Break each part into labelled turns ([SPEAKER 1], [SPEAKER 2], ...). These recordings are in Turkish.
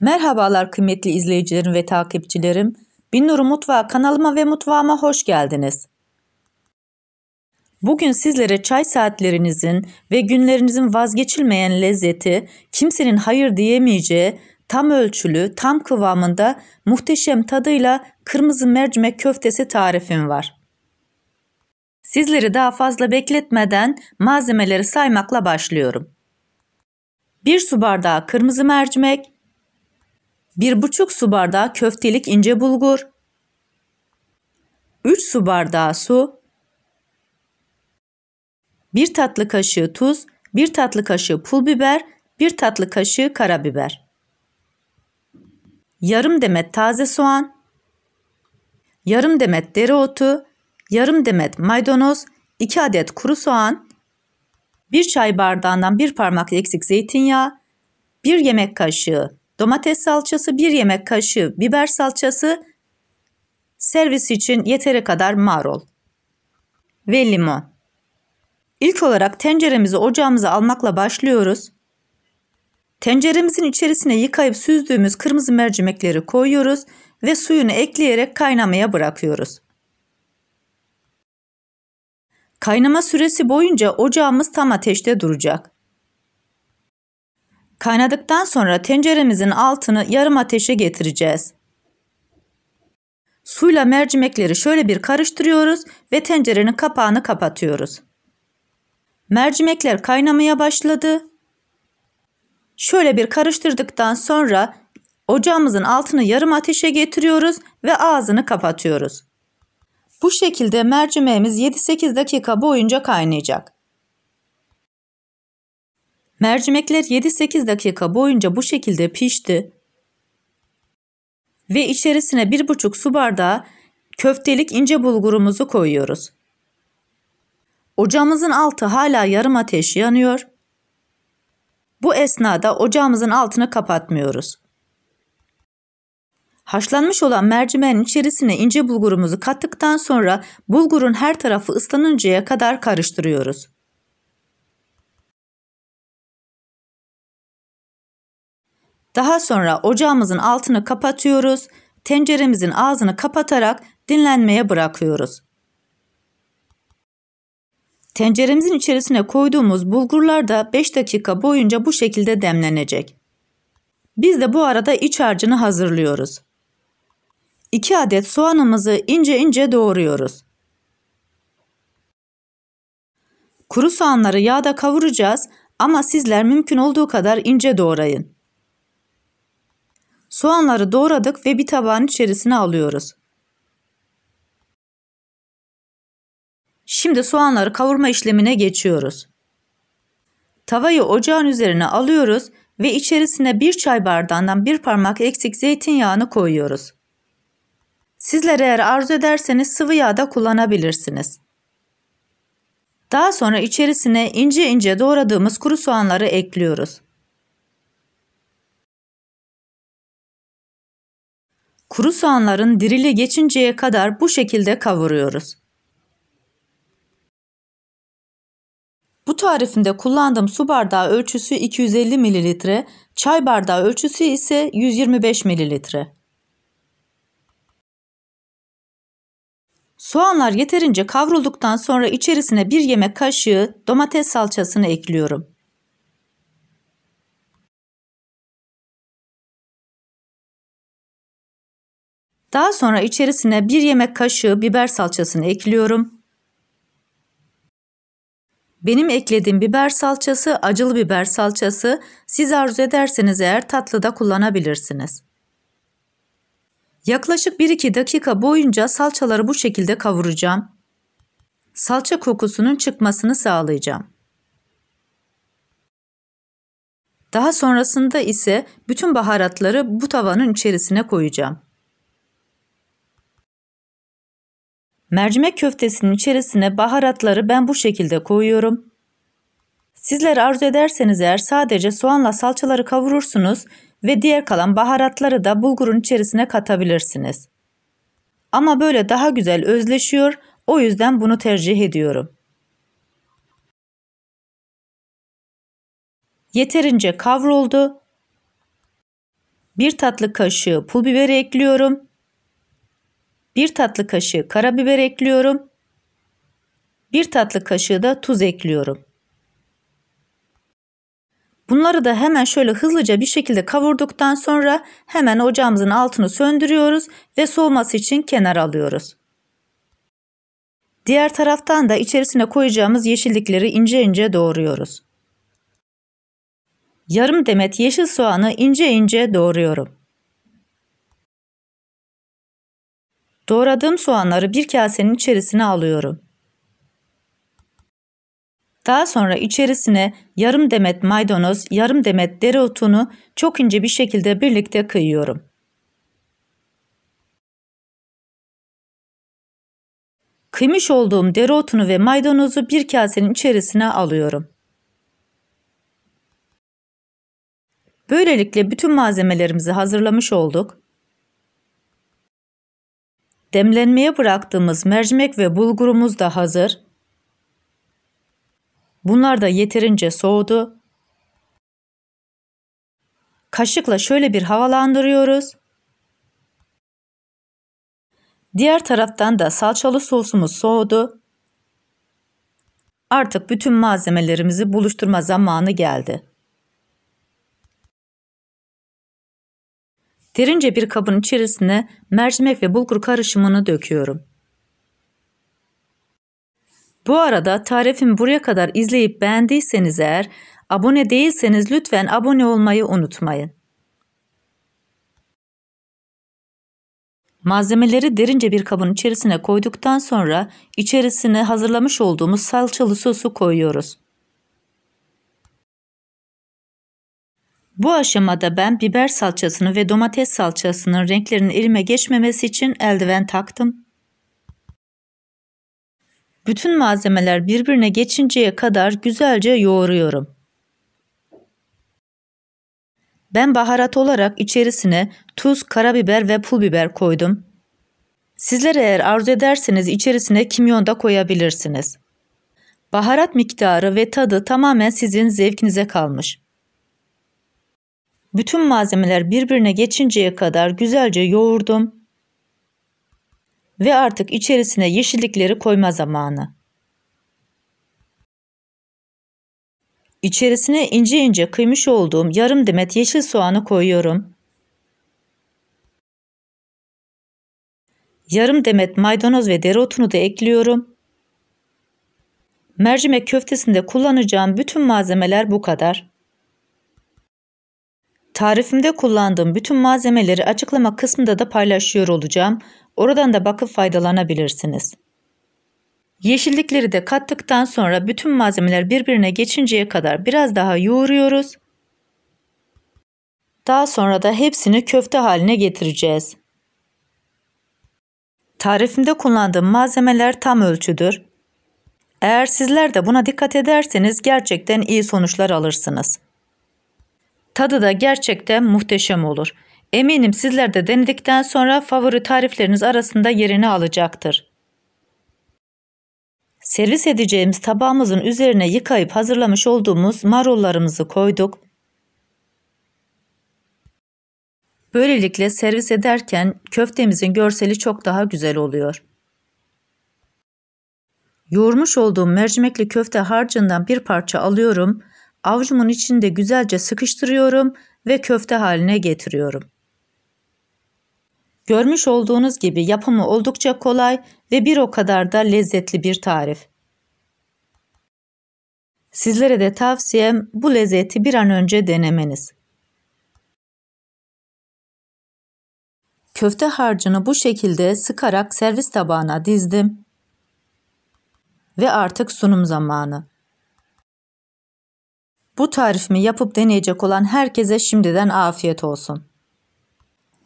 [SPEAKER 1] Merhabalar kıymetli izleyicilerim ve takipçilerim. Binur Mutfağı kanalıma ve mutfağıma hoş geldiniz. Bugün sizlere çay saatlerinizin ve günlerinizin vazgeçilmeyen lezzeti, kimsenin hayır diyemeyeceği, tam ölçülü, tam kıvamında muhteşem tadıyla kırmızı mercimek köftesi tarifim var. Sizleri daha fazla bekletmeden malzemeleri saymakla başlıyorum. 1 su bardağı kırmızı mercimek, bir buçuk su bardağı köftelik ince bulgur, 3 su bardağı su, 1 tatlı kaşığı tuz, 1 tatlı kaşığı pul biber, 1 tatlı kaşığı karabiber, yarım demet taze soğan, yarım demet dereotu, yarım demet maydanoz, 2 adet kuru soğan, 1 çay bardağından 1 parmak eksik zeytinyağı, 1 yemek kaşığı domates salçası 1 yemek kaşığı, biber salçası, servis için yeteri kadar marul ve limon. İlk olarak tenceremizi ocağımıza almakla başlıyoruz. Tenceremizin içerisine yıkayıp süzdüğümüz kırmızı mercimekleri koyuyoruz ve suyunu ekleyerek kaynamaya bırakıyoruz. Kaynama süresi boyunca ocağımız tam ateşte duracak. Kaynadıktan sonra tenceremizin altını yarım ateşe getireceğiz. Suyla mercimekleri şöyle bir karıştırıyoruz ve tencerenin kapağını kapatıyoruz. Mercimekler kaynamaya başladı. Şöyle bir karıştırdıktan sonra ocağımızın altını yarım ateşe getiriyoruz ve ağzını kapatıyoruz. Bu şekilde mercimeğimiz 7-8 dakika boyunca kaynayacak. Mercimekler 7-8 dakika boyunca bu şekilde pişti. Ve içerisine 1,5 su bardağı köftelik ince bulgurumuzu koyuyoruz. Ocağımızın altı hala yarım ateş yanıyor. Bu esnada ocağımızın altını kapatmıyoruz. Haşlanmış olan mercimeğin içerisine ince bulgurumuzu kattıktan sonra bulgurun her tarafı ıslanıncaya kadar karıştırıyoruz. Daha sonra ocağımızın altını kapatıyoruz. Tenceremizin ağzını kapatarak dinlenmeye bırakıyoruz. Tenceremizin içerisine koyduğumuz bulgurlar da 5 dakika boyunca bu şekilde demlenecek. Biz de bu arada iç harcını hazırlıyoruz. 2 adet soğanımızı ince ince doğruyoruz. Kuru soğanları yağda kavuracağız ama sizler mümkün olduğu kadar ince doğrayın. Soğanları doğradık ve bir tabağın içerisine alıyoruz. Şimdi soğanları kavurma işlemine geçiyoruz. Tavayı ocağın üzerine alıyoruz ve içerisine bir çay bardağından bir parmak eksik zeytinyağını koyuyoruz. Sizler eğer arzu ederseniz sıvı yağ da kullanabilirsiniz. Daha sonra içerisine ince ince doğradığımız kuru soğanları ekliyoruz. Kuru soğanların dirili geçinceye kadar bu şekilde kavuruyoruz. Bu tarifimde kullandığım su bardağı ölçüsü 250 ml, çay bardağı ölçüsü ise 125 ml. Soğanlar yeterince kavrulduktan sonra içerisine bir yemek kaşığı domates salçasını ekliyorum. Daha sonra içerisine bir yemek kaşığı biber salçasını ekliyorum. Benim eklediğim biber salçası acılı biber salçası. Siz arzu ederseniz eğer tatlı da kullanabilirsiniz. Yaklaşık 1-2 dakika boyunca salçaları bu şekilde kavuracağım. Salça kokusunun çıkmasını sağlayacağım. Daha sonrasında ise bütün baharatları bu tavanın içerisine koyacağım. Mercimek köftesinin içerisine baharatları ben bu şekilde koyuyorum. Sizler arzu ederseniz eğer sadece soğanla salçaları kavurursunuz ve diğer kalan baharatları da bulgurun içerisine katabilirsiniz. Ama böyle daha güzel özleşiyor o yüzden bunu tercih ediyorum. Yeterince kavruldu. Bir tatlı kaşığı pul biberi ekliyorum. 1 tatlı kaşığı karabiber ekliyorum. 1 tatlı kaşığı da tuz ekliyorum. Bunları da hemen şöyle hızlıca bir şekilde kavurduktan sonra hemen ocağımızın altını söndürüyoruz ve soğuması için kenar alıyoruz. Diğer taraftan da içerisine koyacağımız yeşillikleri ince ince doğruyoruz. Yarım demet yeşil soğanı ince ince doğruyorum. Doğradığım soğanları bir kasenin içerisine alıyorum. Daha sonra içerisine yarım demet maydanoz, yarım demet dereotunu çok ince bir şekilde birlikte kıyıyorum. Kıymış olduğum dereotunu ve maydanozu bir kasenin içerisine alıyorum. Böylelikle bütün malzemelerimizi hazırlamış olduk. Demlenmeye bıraktığımız mercimek ve bulgurumuz da hazır. Bunlar da yeterince soğudu. Kaşıkla şöyle bir havalandırıyoruz. Diğer taraftan da salçalı sosumuz soğudu. Artık bütün malzemelerimizi buluşturma zamanı geldi. Derince bir kabın içerisine mercimek ve bulgur karışımını döküyorum. Bu arada tarifimi buraya kadar izleyip beğendiyseniz eğer abone değilseniz lütfen abone olmayı unutmayın. Malzemeleri derince bir kabın içerisine koyduktan sonra içerisine hazırlamış olduğumuz salçalı sosu koyuyoruz. Bu aşamada ben biber salçasını ve domates salçasının renklerinin elime geçmemesi için eldiven taktım. Bütün malzemeler birbirine geçinceye kadar güzelce yoğuruyorum. Ben baharat olarak içerisine tuz, karabiber ve pul biber koydum. Sizler eğer arzu ederseniz içerisine kimyon da koyabilirsiniz. Baharat miktarı ve tadı tamamen sizin zevkinize kalmış. Bütün malzemeler birbirine geçinceye kadar güzelce yoğurdum. Ve artık içerisine yeşillikleri koyma zamanı. İçerisine ince ince kıymış olduğum yarım demet yeşil soğanı koyuyorum. Yarım demet maydanoz ve dereotunu da ekliyorum. Mercimek köftesinde kullanacağım bütün malzemeler bu kadar. Tarifimde kullandığım bütün malzemeleri açıklama kısmında da paylaşıyor olacağım. Oradan da bakıp faydalanabilirsiniz. Yeşillikleri de kattıktan sonra bütün malzemeler birbirine geçinceye kadar biraz daha yoğuruyoruz. Daha sonra da hepsini köfte haline getireceğiz. Tarifimde kullandığım malzemeler tam ölçüdür. Eğer sizler de buna dikkat ederseniz gerçekten iyi sonuçlar alırsınız. Tadı da gerçekten muhteşem olur. Eminim sizler de denedikten sonra favori tarifleriniz arasında yerini alacaktır. Servis edeceğimiz tabağımızın üzerine yıkayıp hazırlamış olduğumuz marullarımızı koyduk. Böylelikle servis ederken köftemizin görseli çok daha güzel oluyor. Yoğurmuş olduğum mercimekli köfte harcından bir parça alıyorum Avucumun içinde güzelce sıkıştırıyorum ve köfte haline getiriyorum. Görmüş olduğunuz gibi yapımı oldukça kolay ve bir o kadar da lezzetli bir tarif. Sizlere de tavsiyem bu lezzeti bir an önce denemeniz. Köfte harcını bu şekilde sıkarak servis tabağına dizdim ve artık sunum zamanı. Bu tarifimi yapıp deneyecek olan herkese şimdiden afiyet olsun.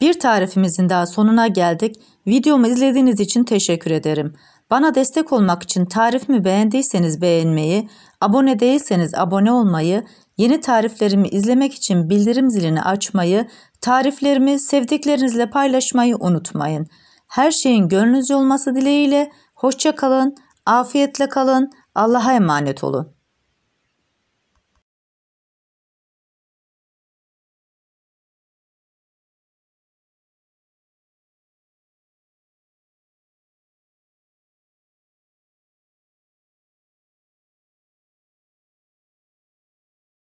[SPEAKER 1] Bir tarifimizin daha sonuna geldik. Videomu izlediğiniz için teşekkür ederim. Bana destek olmak için tarifimi beğendiyseniz beğenmeyi, abone değilseniz abone olmayı, yeni tariflerimi izlemek için bildirim zilini açmayı, tariflerimi sevdiklerinizle paylaşmayı unutmayın. Her şeyin gönlünüzce olması dileğiyle, hoşçakalın, afiyetle kalın, Allah'a emanet olun.